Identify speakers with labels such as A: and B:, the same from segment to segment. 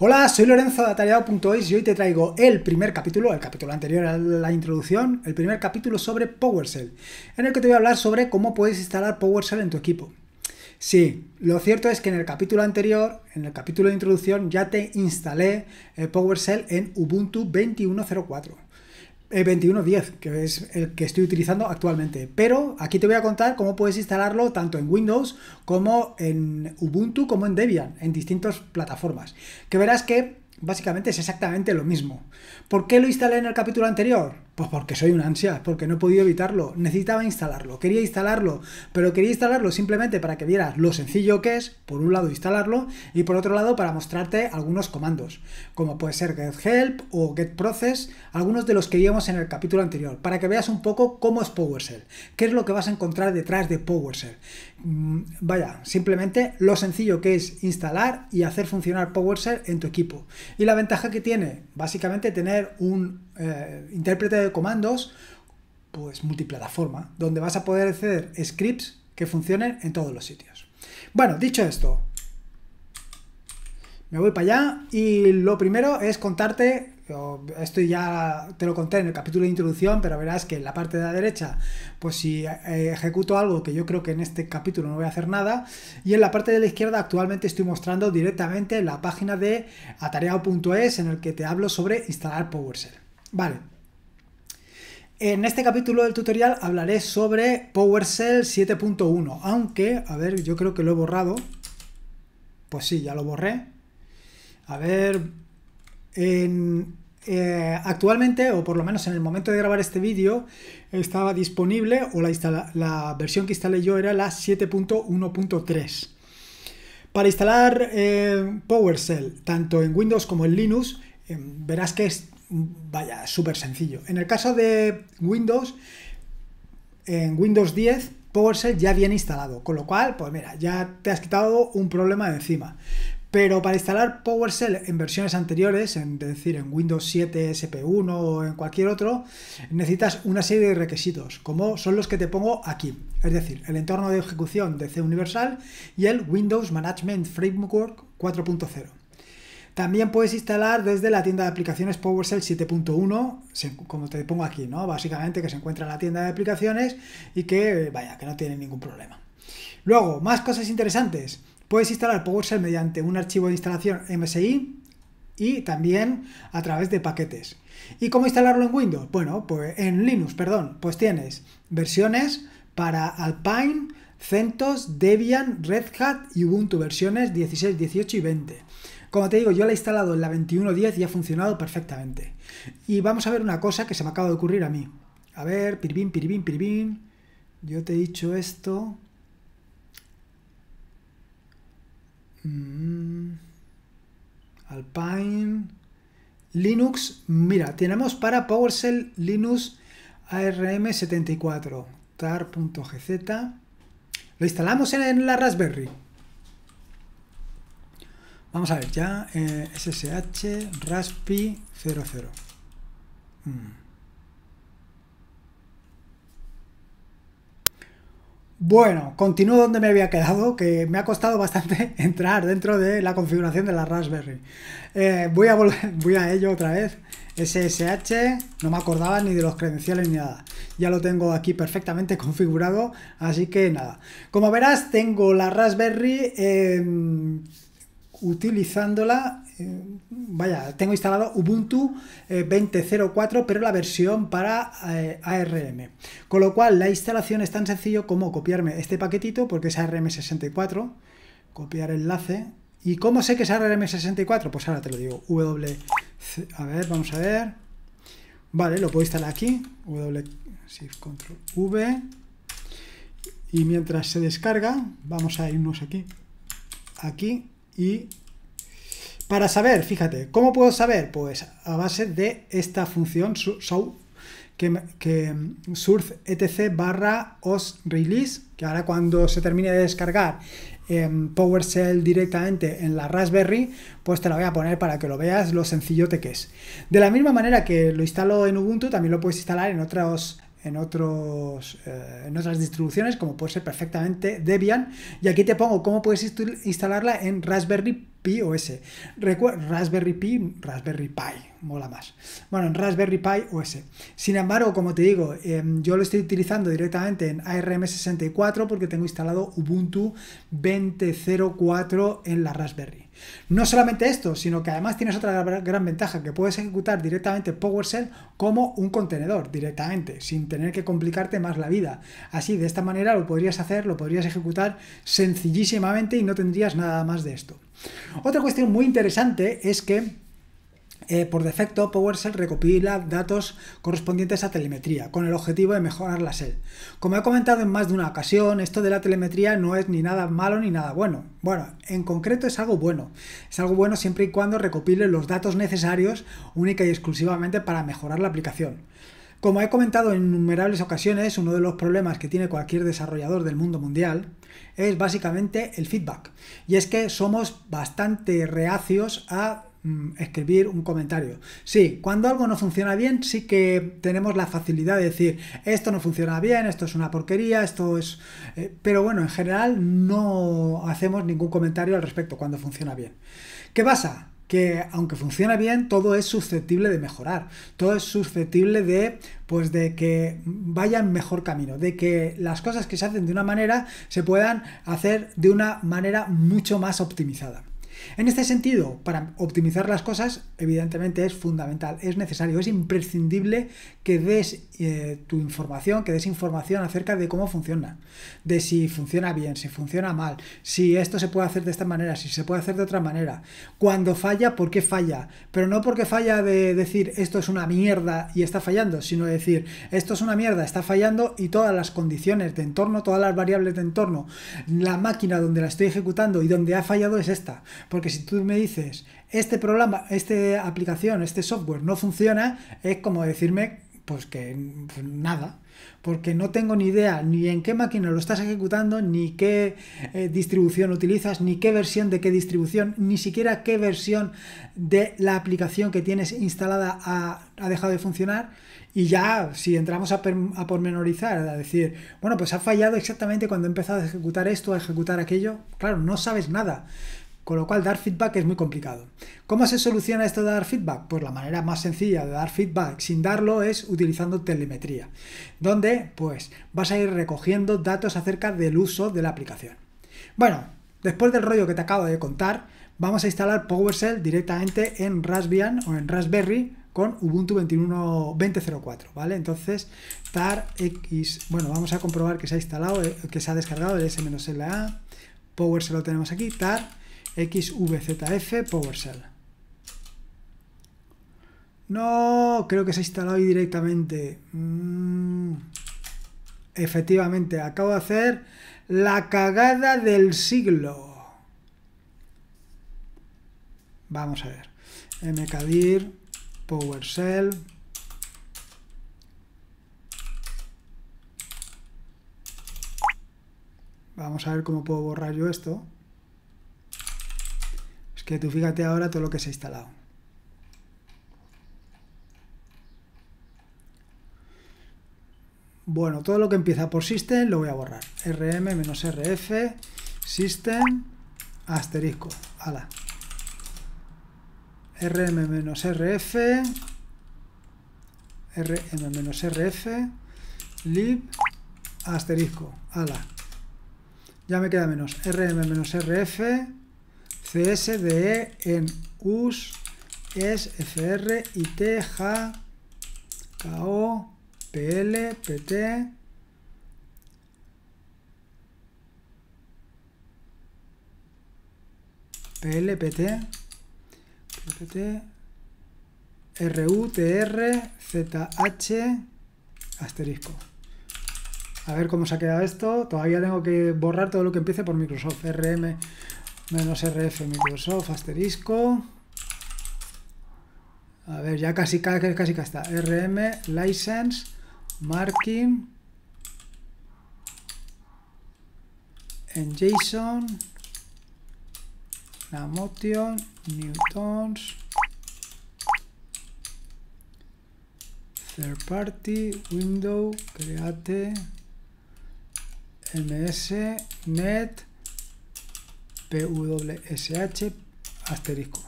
A: Hola, soy Lorenzo de Atareado.es y hoy te traigo el primer capítulo, el capítulo anterior a la introducción, el primer capítulo sobre PowerShell, en el que te voy a hablar sobre cómo puedes instalar PowerShell en tu equipo. Sí, lo cierto es que en el capítulo anterior, en el capítulo de introducción, ya te instalé eh, PowerShell en Ubuntu 21.04. 2110, eh, que es el que estoy utilizando actualmente. Pero aquí te voy a contar cómo puedes instalarlo tanto en Windows como en Ubuntu como en Debian, en distintas plataformas. Que verás que básicamente es exactamente lo mismo. ¿Por qué lo instalé en el capítulo anterior? Pues porque soy un ansia, porque no he podido evitarlo. Necesitaba instalarlo, quería instalarlo, pero quería instalarlo simplemente para que vieras lo sencillo que es, por un lado instalarlo, y por otro lado para mostrarte algunos comandos, como puede ser getHelp o getProcess, algunos de los que vimos en el capítulo anterior, para que veas un poco cómo es PowerShell, qué es lo que vas a encontrar detrás de PowerShell. Mm, vaya, simplemente lo sencillo que es instalar y hacer funcionar PowerShell en tu equipo. Y la ventaja que tiene, básicamente tener un eh, intérprete de comandos, pues multiplataforma, donde vas a poder hacer scripts que funcionen en todos los sitios. Bueno, dicho esto, me voy para allá y lo primero es contarte, esto ya te lo conté en el capítulo de introducción, pero verás que en la parte de la derecha, pues si eh, ejecuto algo que yo creo que en este capítulo no voy a hacer nada, y en la parte de la izquierda actualmente estoy mostrando directamente la página de atareado.es en el que te hablo sobre instalar PowerShell. Vale. En este capítulo del tutorial hablaré sobre PowerShell 7.1, aunque, a ver, yo creo que lo he borrado. Pues sí, ya lo borré. A ver, eh, actualmente, o por lo menos en el momento de grabar este vídeo, estaba disponible, o la, versión que instalé yo era la 7.1.3. Para instalar eh, PowerShell, tanto en Windows como en Linux, em, verás que es vaya, súper sencillo. En el caso de Windows, en Windows 10 PowerShell ya viene instalado, con lo cual, pues mira, ya te has quitado un problema de encima. Pero para instalar PowerShell en versiones anteriores, en, es decir, en Windows 7, SP1 o en cualquier otro, necesitas una serie de requisitos, como son los que te pongo aquí. Es decir, el entorno de ejecución de C Universal y el Windows Management Framework 4.0. También puedes instalar desde la tienda de aplicaciones PowerShell 7.1, como te pongo aquí, ¿no? Básicamente que se encuentra en la tienda de aplicaciones y que, vaya, que no tiene ningún problema. Luego, más cosas interesantes. Puedes instalar PowerShell mediante un archivo de instalación MSI y también a través de paquetes. ¿Y cómo instalarlo en Windows? Bueno, pues en Linux, perdón, pues tienes versiones para Alpine, CentOS, Debian, Red Hat y Ubuntu versiones 16, 18 y 20. Como te digo, yo la he instalado en la 2110 y ha funcionado perfectamente. Y vamos a ver una cosa que se me acaba de ocurrir a mí. A ver, piribín, piribín, piribín. Yo te he dicho esto. Mm. Alpine. Linux. Mira, tenemos para PowerShell Linux ARM74 tar.gz. Lo instalamos en la Raspberry. Vamos a ver, ya SSH eh, Raspi 00. Mm. Bueno, continúo donde me había quedado, que me ha costado bastante entrar dentro de la configuración de la Raspberry. Eh, voy, a voy a ello otra vez. SSH, no me acordaba ni de los credenciales ni nada. Ya lo tengo aquí perfectamente configurado, así que nada. Como verás, tengo la Raspberry... en... Eh, utilizándola, eh, vaya, tengo instalado Ubuntu 20.04, eh, pero la versión para eh, ARM. Con lo cual, la instalación es tan sencillo como copiarme este paquetito, porque es ARM64, copiar enlace. ¿Y cómo sé que es ARM64? Pues ahora te lo digo, W, a ver, vamos a ver. Vale, lo puedo instalar aquí, W, Shift Control V. Y mientras se descarga, vamos a irnos aquí, aquí, y para saber, fíjate, ¿cómo puedo saber? Pues a base de esta función show que, que mm, surf etc barra os release, que ahora cuando se termine de descargar en em, PowerShell directamente en la Raspberry, pues te la voy a poner para que lo veas lo sencillote que es. De la misma manera que lo instalo en Ubuntu, también lo puedes instalar en otros en, otros, eh, en otras distribuciones, como puede ser perfectamente Debian. Y aquí te pongo cómo puedes instalarla en Raspberry Pi OS. Raspberry Pi, Raspberry Pi, mola más. Bueno, en Raspberry Pi OS. Sin embargo, como te digo, em, yo lo estoy utilizando directamente en ARM64 porque tengo instalado Ubuntu 20.04 en la Raspberry. No solamente esto, sino que además tienes otra gran ventaja, que puedes ejecutar directamente PowerShell como un contenedor, directamente, sin tener que complicarte más la vida. Así, de esta manera lo podrías hacer, lo podrías ejecutar sencillísimamente y no tendrías nada más de esto. Otra cuestión muy interesante es que eh, por defecto, PowerShell recopila datos correspondientes a telemetría, con el objetivo de mejorar la SEL. Como he comentado en más de una ocasión, esto de la telemetría no es ni nada malo ni nada bueno. Bueno, en concreto es algo bueno. Es algo bueno siempre y cuando recopile los datos necesarios única y exclusivamente para mejorar la aplicación. Como he comentado en innumerables ocasiones, uno de los problemas que tiene cualquier desarrollador del mundo mundial es básicamente el feedback. Y es que somos bastante reacios a mm, escribir un comentario. Sí, cuando algo no funciona bien, sí que tenemos la facilidad de decir, esto no funciona bien, esto es una porquería, esto es... Eh, pero bueno, en general no hacemos ningún comentario al respecto cuando funciona bien. ¿Qué pasa? que aunque funciona bien, todo es susceptible de mejorar, todo es susceptible de, pues, de que vayan mejor camino, de que las cosas que se hacen de una manera se puedan hacer de una manera mucho más optimizada. En este sentido, para optimizar las cosas, evidentemente es fundamental, es necesario, es imprescindible que des eh, tu información, que des información acerca de cómo funciona, de si funciona bien, si funciona mal, si esto se puede hacer de esta manera, si se puede hacer de otra manera, cuando falla, por qué falla, pero no porque falla de decir esto es una mierda y está fallando, sino decir esto es una mierda, está fallando y todas las condiciones de entorno, todas las variables de entorno, la máquina donde la estoy ejecutando y donde ha fallado es esta. Porque si tú me dices, este programa, esta aplicación, este software no funciona, es como decirme, pues que pues nada, porque no tengo ni idea ni en qué máquina lo estás ejecutando, ni qué eh, distribución utilizas, ni qué versión de qué distribución, ni siquiera qué versión de la aplicación que tienes instalada ha, dejado de funcionar. Y ya, si entramos a, a, pormenorizar, a decir, bueno, pues ha fallado exactamente cuando he empezado a ejecutar esto, a ejecutar aquello, claro, no sabes nada. Con lo cual, dar feedback es muy complicado. ¿Cómo se soluciona esto de dar feedback? Pues la manera más sencilla de dar feedback sin darlo es utilizando telemetría, donde pues vas a ir recogiendo datos acerca del uso de la aplicación. Bueno, después del rollo que te acabo de contar, vamos a instalar PowerShell directamente en Raspbian o en Raspberry con Ubuntu 21.20.04, ¿vale? Entonces, tar x, bueno, vamos a comprobar que se ha instalado, eh, que se ha descargado el s-la, PowerShell lo tenemos aquí, tar XVZF PowerShell. No, creo que se ha instalado ahí directamente. Mm. efectivamente, acabo de hacer la cagada del siglo. Vamos a ver. mkdir PowerShell Vamos a ver cómo puedo borrar yo esto que tú fíjate ahora todo lo que se ha instalado. Bueno, todo lo que empieza por system lo voy a borrar. rm-rf, system, asterisco, ala. rm-rf, rm-rf, lib, asterisco, ala. Ya me queda menos, rm-rf, CSDE en US, ES, P, IT, P, KO, P, T, R, U, T, R, Z, H, asterisco. A ver cómo se ha quedado esto. Todavía tengo que borrar todo lo que empiece por Microsoft. RM, menos rf microsoft asterisco a ver ya casi casi casi está rm license marking en json namotion newtons third party window create ms net WSH asterisco.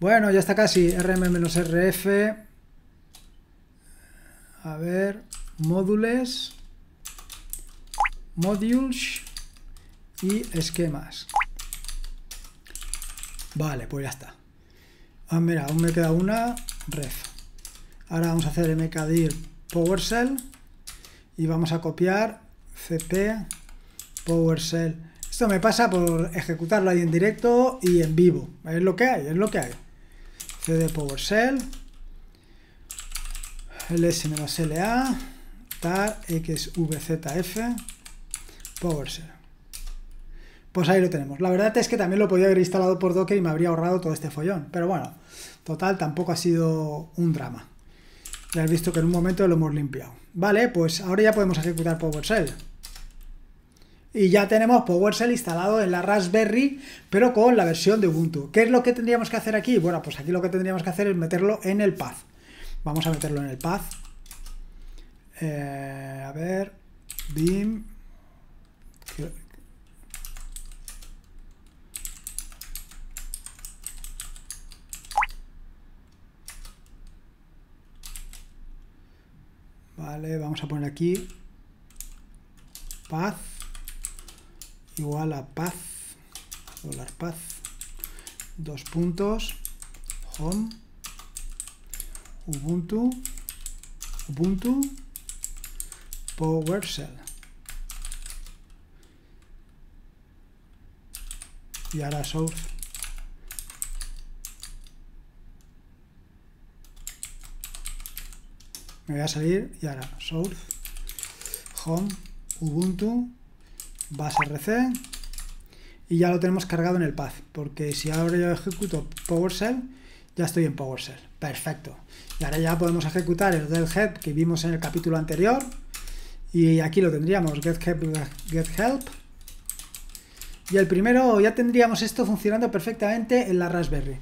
A: Bueno, ya está casi. RM-RF. A ver. Módules. Modules. Y esquemas. Vale, pues ya está. Ah, mira, aún me queda una ref. Ahora vamos a hacer mkdir PowerShell y vamos a copiar cp PowerShell. Esto me pasa por ejecutarlo ahí en directo y en vivo. Es lo que hay, es lo que hay. CD PowerShell. LS-LA. Tar XVZF. PowerShell. Pues ahí lo tenemos. La verdad es que también lo podía haber instalado por Docker y me habría ahorrado todo este follón. Pero bueno, total, tampoco ha sido un drama. Ya has visto que en un momento lo hemos limpiado. Vale, pues ahora ya podemos ejecutar PowerShell y ya tenemos PowerShell instalado en la Raspberry, pero con la versión de Ubuntu. ¿Qué es lo que tendríamos que hacer aquí? Bueno, pues aquí lo que tendríamos que hacer es meterlo en el path. Vamos a meterlo en el path. Eh, a ver, BIM. Vale, vamos a poner aquí path igual a paz, dólar paz, dos puntos, home, ubuntu, ubuntu, powershell. Y ahora source. Me voy a salir y ahora source, home, ubuntu, rc y ya lo tenemos cargado en el path, porque si ahora yo ejecuto PowerShell, ya estoy en PowerShell. Perfecto. Y ahora ya podemos ejecutar el help que vimos en el capítulo anterior. Y aquí lo tendríamos, get help Y el primero ya tendríamos esto funcionando perfectamente en la Raspberry.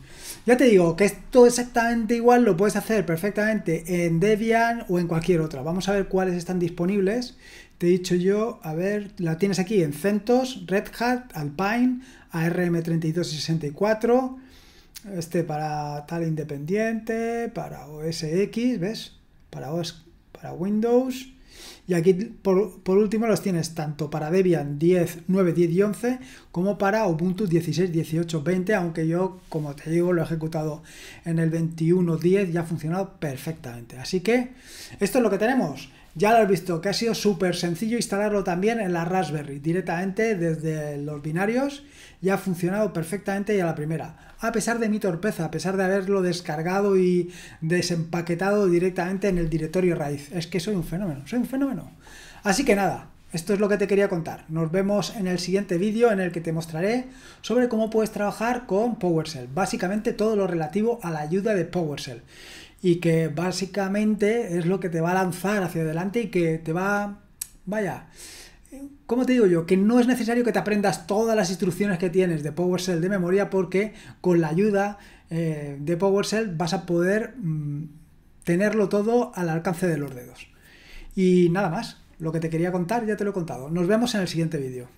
A: Ya te digo que esto exactamente igual lo puedes hacer perfectamente en Debian o en cualquier otra. Vamos a ver cuáles están disponibles te he dicho yo, a ver, la tienes aquí en CentOS, Red Hat, Alpine, ARM3264, este para tal independiente, para OS X, ¿ves? Para, OS, para Windows. Y aquí, por, último, los tienes tanto para Debian 10, 9, 10 y 11 como para Ubuntu 16, 18, 20, aunque yo, como te digo, lo he ejecutado en el 21, 10 y ha funcionado perfectamente. Así que esto es lo que tenemos. Ya lo has visto, que ha sido súper sencillo instalarlo también en la Raspberry, directamente desde los binarios, y ha funcionado perfectamente ya la primera. A pesar de mi torpeza, a pesar de haberlo descargado y desempaquetado directamente en el directorio raíz. Es que soy un fenómeno, soy un fenómeno. Así que nada, esto es lo que te quería contar. Nos vemos en el siguiente vídeo en el que te mostraré sobre cómo puedes trabajar con PowerShell, básicamente todo lo relativo a la ayuda de PowerShell y que básicamente es lo que te va a lanzar hacia adelante y que te va, vaya, ¿cómo te digo yo? Que no es necesario que te aprendas todas las instrucciones que tienes de PowerShell de memoria porque con la ayuda eh, de PowerShell vas a poder mm, tenerlo todo al alcance de los dedos. Y nada más, lo que te quería contar ya te lo he contado. Nos vemos en el siguiente vídeo.